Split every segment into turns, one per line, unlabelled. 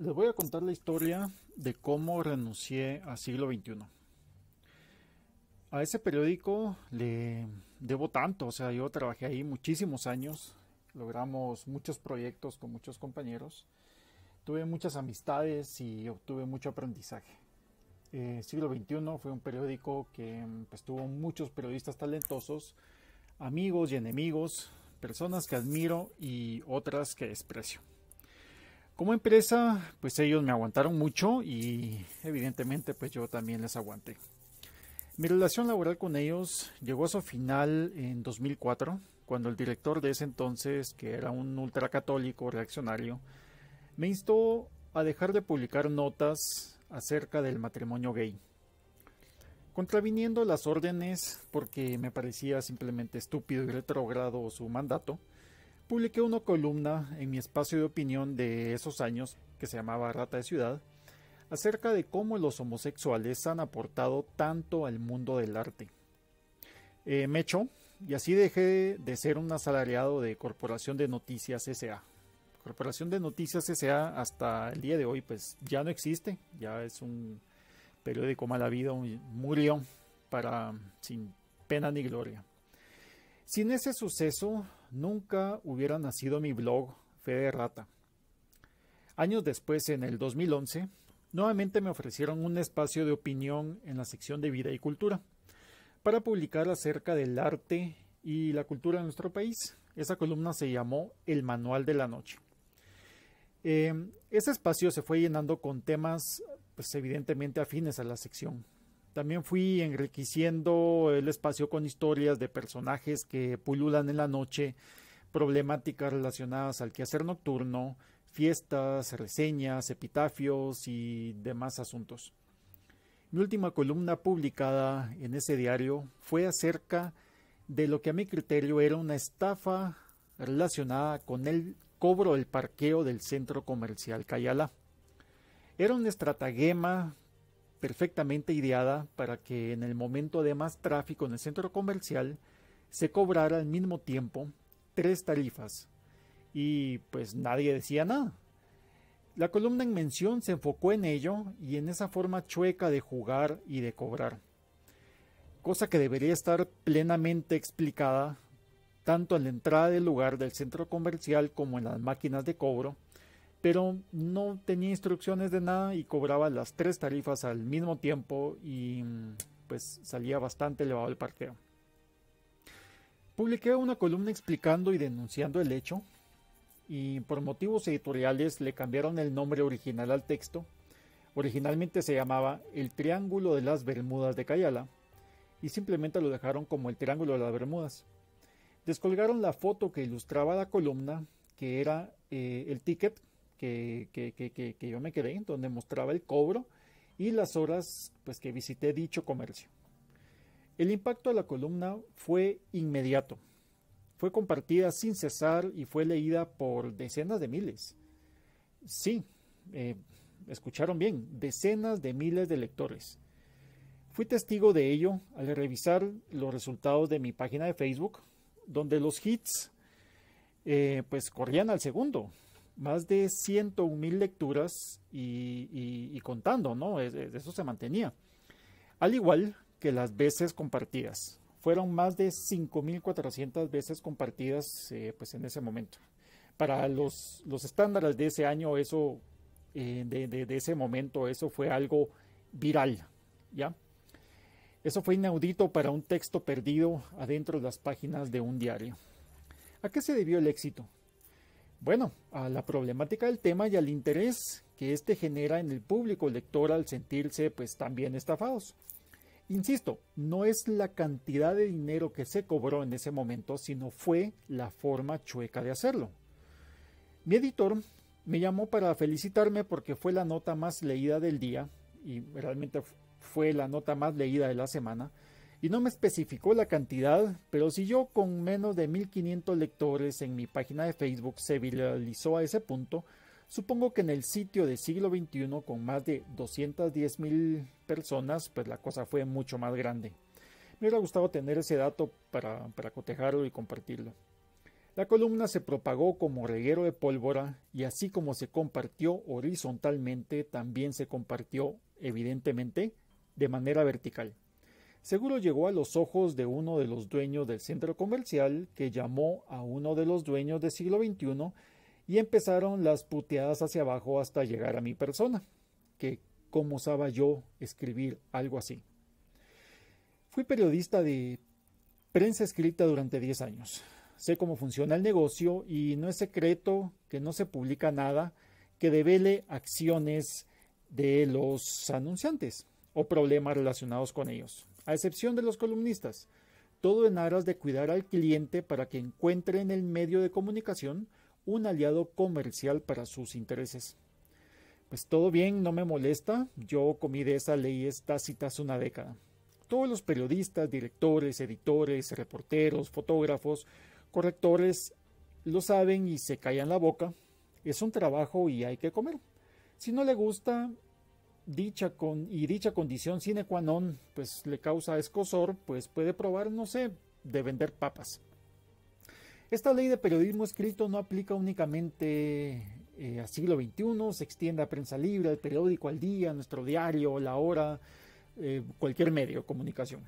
Les voy a contar la historia de cómo renuncié a siglo XXI. A ese periódico le debo tanto, o sea, yo trabajé ahí muchísimos años, logramos muchos proyectos con muchos compañeros, tuve muchas amistades y obtuve mucho aprendizaje. Eh, siglo XXI fue un periódico que pues, tuvo muchos periodistas talentosos, amigos y enemigos, personas que admiro y otras que desprecio. Como empresa, pues ellos me aguantaron mucho y evidentemente pues yo también les aguanté. Mi relación laboral con ellos llegó a su final en 2004, cuando el director de ese entonces, que era un ultracatólico reaccionario, me instó a dejar de publicar notas acerca del matrimonio gay, contraviniendo las órdenes porque me parecía simplemente estúpido y retrogrado su mandato publiqué una columna en mi espacio de opinión de esos años, que se llamaba Rata de Ciudad, acerca de cómo los homosexuales han aportado tanto al mundo del arte. Eh, me echó y así dejé de ser un asalariado de Corporación de Noticias S.A. Corporación de Noticias S.A. hasta el día de hoy pues ya no existe, ya es un periódico mala vida, murió para sin pena ni gloria. Sin ese suceso nunca hubiera nacido mi blog Fede Rata. Años después, en el 2011, nuevamente me ofrecieron un espacio de opinión en la sección de vida y cultura para publicar acerca del arte y la cultura de nuestro país. Esa columna se llamó El Manual de la Noche. Eh, ese espacio se fue llenando con temas, pues evidentemente afines a la sección. También fui enriqueciendo el espacio con historias de personajes que pululan en la noche, problemáticas relacionadas al quehacer nocturno, fiestas, reseñas, epitafios y demás asuntos. Mi última columna publicada en ese diario fue acerca de lo que a mi criterio era una estafa relacionada con el cobro del parqueo del centro comercial Cayala. Era un estratagema perfectamente ideada para que en el momento de más tráfico en el centro comercial se cobrara al mismo tiempo tres tarifas. Y pues nadie decía nada. La columna en mención se enfocó en ello y en esa forma chueca de jugar y de cobrar, cosa que debería estar plenamente explicada tanto en la entrada del lugar del centro comercial como en las máquinas de cobro, pero no tenía instrucciones de nada y cobraba las tres tarifas al mismo tiempo y mm, pues salía bastante elevado el parqueo. Publiqué una columna explicando y denunciando el hecho y por motivos editoriales le cambiaron el nombre original al texto. Originalmente se llamaba El Triángulo de las Bermudas de Cayala y simplemente lo dejaron como el Triángulo de las Bermudas. Descolgaron la foto que ilustraba la columna, que era eh, el ticket que, que, que, que, yo me quedé, donde mostraba el cobro y las horas pues, que visité dicho comercio. El impacto de la columna fue inmediato. Fue compartida sin cesar y fue leída por decenas de miles. Sí, eh, escucharon bien, decenas de miles de lectores. Fui testigo de ello al revisar los resultados de mi página de Facebook, donde los hits eh, pues corrían al segundo, más de 101 mil lecturas y, contando, ¿no? eso se mantenía. Al igual que las veces compartidas. Fueron más de 5.400 veces compartidas eh, pues en ese momento. Para los, estándares de ese año, eso, eh, de, de, ese momento, eso fue algo viral, ¿ya? Eso fue inaudito para un texto perdido adentro de las páginas de un diario. ¿A qué se debió el éxito? Bueno, a la problemática del tema y al interés que éste genera en el público lector al sentirse pues también estafados. Insisto, no es la cantidad de dinero que se cobró en ese momento, sino fue la forma chueca de hacerlo. Mi editor me llamó para felicitarme porque fue la nota más leída del día y realmente fue la nota más leída de la semana y no me especificó la cantidad, pero si yo con menos de 1500 lectores en mi página de Facebook se viralizó a ese punto, supongo que en el sitio de siglo XXI con más de 210 mil personas, pues la cosa fue mucho más grande. Me hubiera gustado tener ese dato para, para cotejarlo y compartirlo. La columna se propagó como reguero de pólvora y así como se compartió horizontalmente, también se compartió, evidentemente, de manera vertical. Seguro llegó a los ojos de uno de los dueños del centro comercial que llamó a uno de los dueños del siglo XXI y empezaron las puteadas hacia abajo hasta llegar a mi persona, que cómo osaba yo escribir algo así. Fui periodista de prensa escrita durante 10 años. Sé cómo funciona el negocio y no es secreto que no se publica nada que devele acciones de los anunciantes o problemas relacionados con ellos, a excepción de los columnistas, todo en aras de cuidar al cliente para que encuentre en el medio de comunicación un aliado comercial para sus intereses. Pues todo bien, no me molesta, yo comí de esa ley estas citas una década. Todos los periodistas, directores, editores, reporteros, fotógrafos, correctores lo saben y se callan la boca. Es un trabajo y hay que comer. Si no le gusta, dicha con, y dicha condición sine qua non pues le causa escosor, pues puede probar, no sé, de vender papas. Esta ley de periodismo escrito no aplica únicamente eh, al siglo XXI, se extiende a prensa libre, al periódico, al día, nuestro diario, la hora, eh, cualquier medio de comunicación.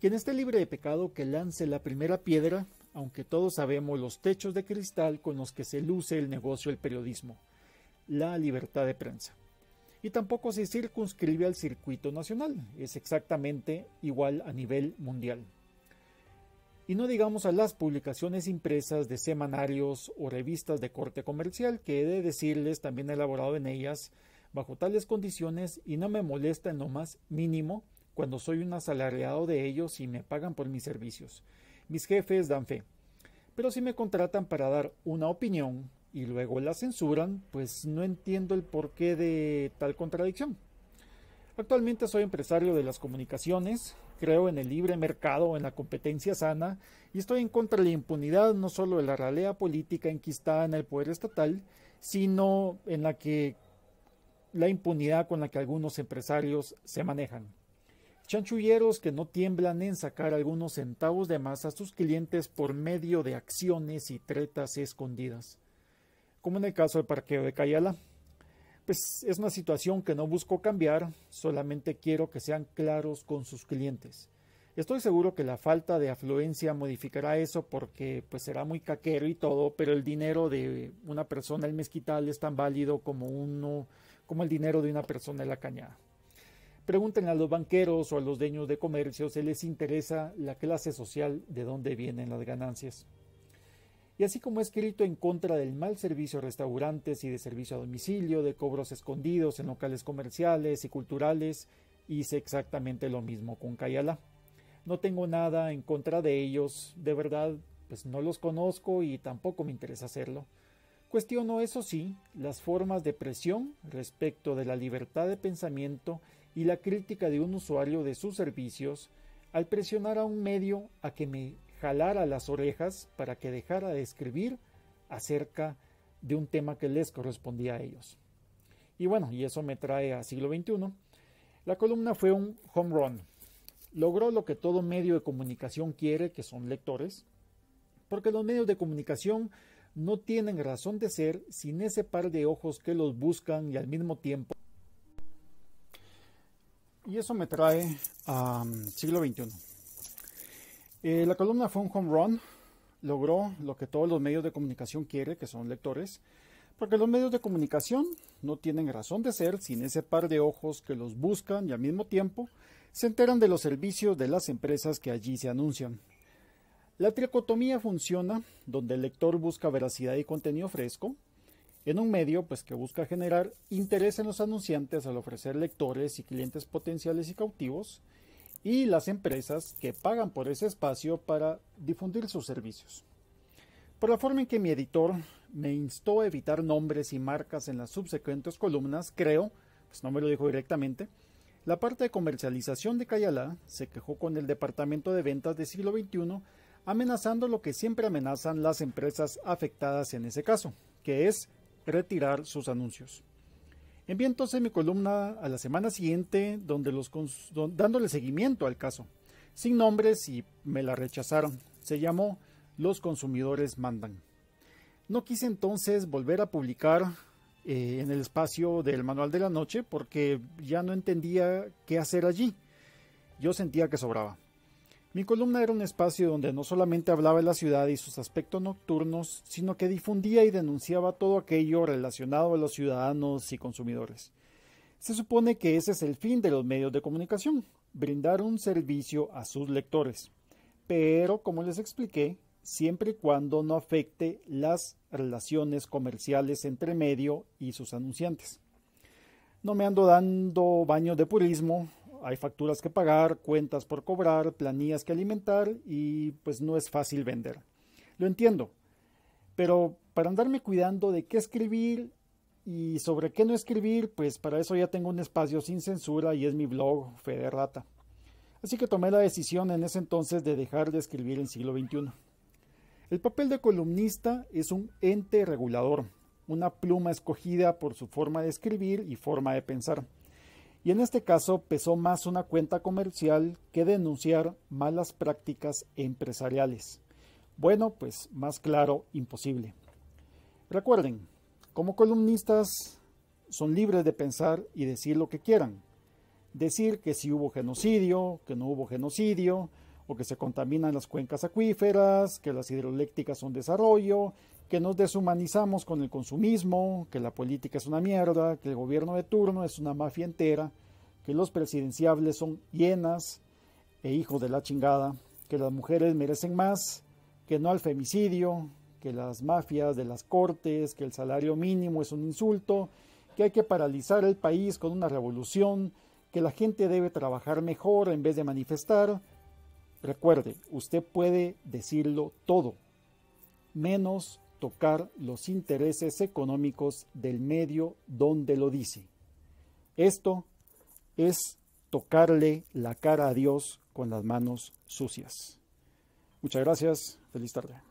Quien esté libre de pecado que lance la primera piedra, aunque todos sabemos los techos de cristal con los que se luce el negocio del periodismo, la libertad de prensa y tampoco se circunscribe al circuito nacional, es exactamente igual a nivel mundial. Y no digamos a las publicaciones impresas de semanarios o revistas de corte comercial, que he de decirles también he elaborado en ellas bajo tales condiciones y no me molesta en lo más mínimo cuando soy un asalariado de ellos y me pagan por mis servicios. Mis jefes dan fe. Pero si me contratan para dar una opinión, y luego la censuran, pues no entiendo el porqué de tal contradicción. Actualmente soy empresario de las comunicaciones, creo en el libre mercado, en la competencia sana y estoy en contra de la impunidad no solo de la ralea política enquistada en el poder estatal, sino en la que la impunidad con la que algunos empresarios se manejan. Chanchulleros que no tiemblan en sacar algunos centavos de más a sus clientes por medio de acciones y tretas escondidas como en el caso del parqueo de Cayala. Pues es una situación que no busco cambiar, solamente quiero que sean claros con sus clientes. Estoy seguro que la falta de afluencia modificará eso porque pues será muy caquero y todo, pero el dinero de una persona el mezquital es tan válido como uno como el dinero de una persona en la cañada. Pregunten a los banqueros o a los dueños de comercio si les interesa la clase social de dónde vienen las ganancias y así como escrito en contra del mal servicio a restaurantes y de servicio a domicilio, de cobros escondidos en locales comerciales y culturales, hice exactamente lo mismo con Cayala. No tengo nada en contra de ellos, de verdad, pues no los conozco y tampoco me interesa hacerlo. Cuestiono, eso sí, las formas de presión respecto de la libertad de pensamiento y la crítica de un usuario de sus servicios al presionar a un medio a que me jalara las orejas para que dejara de escribir acerca de un tema que les correspondía a ellos. Y bueno, y eso me trae a siglo XXI. La columna fue un home run. Logró lo que todo medio de comunicación quiere, que son lectores, porque los medios de comunicación no tienen razón de ser sin ese par de ojos que los buscan y al mismo tiempo. Y eso me trae a mm, siglo XXI. Eh, la columna Fun home run, logró lo que todos los medios de comunicación quieren, que son lectores, porque los medios de comunicación no tienen razón de ser sin ese par de ojos que los buscan y al mismo tiempo se enteran de los servicios de las empresas que allí se anuncian. La tricotomía funciona donde el lector busca veracidad y contenido fresco, en un medio pues que busca generar interés en los anunciantes al ofrecer lectores y clientes potenciales y cautivos, y las empresas que pagan por ese espacio para difundir sus servicios. Por la forma en que mi editor me instó a evitar nombres y marcas en las subsecuentes columnas, creo, pues no me lo dijo directamente, la parte de comercialización de Cayala se quejó con el Departamento de Ventas de siglo XXI, amenazando lo que siempre amenazan las empresas afectadas en ese caso, que es retirar sus anuncios. Envié entonces mi columna a la semana siguiente donde los dándole seguimiento al caso, sin nombres y me la rechazaron. Se llamó Los consumidores mandan. No quise entonces volver a publicar eh, en el espacio del manual de la noche porque ya no entendía qué hacer allí. Yo sentía que sobraba. Mi columna era un espacio donde no solamente hablaba de la ciudad y sus aspectos nocturnos, sino que difundía y denunciaba todo aquello relacionado a los ciudadanos y consumidores. Se supone que ese es el fin de los medios de comunicación, brindar un servicio a sus lectores, pero como les expliqué, siempre y cuando no afecte las relaciones comerciales entre medio y sus anunciantes. No me ando dando baños de purismo, hay facturas que pagar, cuentas por cobrar, planillas que alimentar y pues no es fácil vender. Lo entiendo, pero para andarme cuidando de qué escribir y sobre qué no escribir, pues para eso ya tengo un espacio sin censura y es mi blog Federata. Así que tomé la decisión en ese entonces de dejar de escribir en siglo XXI. El papel de columnista es un ente regulador, una pluma escogida por su forma de escribir y forma de pensar y en este caso pesó más una cuenta comercial que denunciar malas prácticas empresariales. Bueno, pues más claro, imposible. Recuerden, como columnistas son libres de pensar y decir lo que quieran. Decir que si hubo genocidio, que no hubo genocidio, o que se contaminan las cuencas acuíferas, que las hidroeléctricas son desarrollo, que nos deshumanizamos con el consumismo, que la política es una mierda, que el gobierno de turno es una mafia entera, que los presidenciables son hienas e hijos de la chingada, que las mujeres merecen más, que no al femicidio, que las mafias de las cortes, que el salario mínimo es un insulto, que hay que paralizar el país con una revolución, que la gente debe trabajar mejor en vez de manifestar. Recuerde, usted puede decirlo todo, menos tocar los intereses económicos del medio donde lo dice. Esto es tocarle la cara a Dios con las manos sucias. Muchas gracias. Feliz tarde.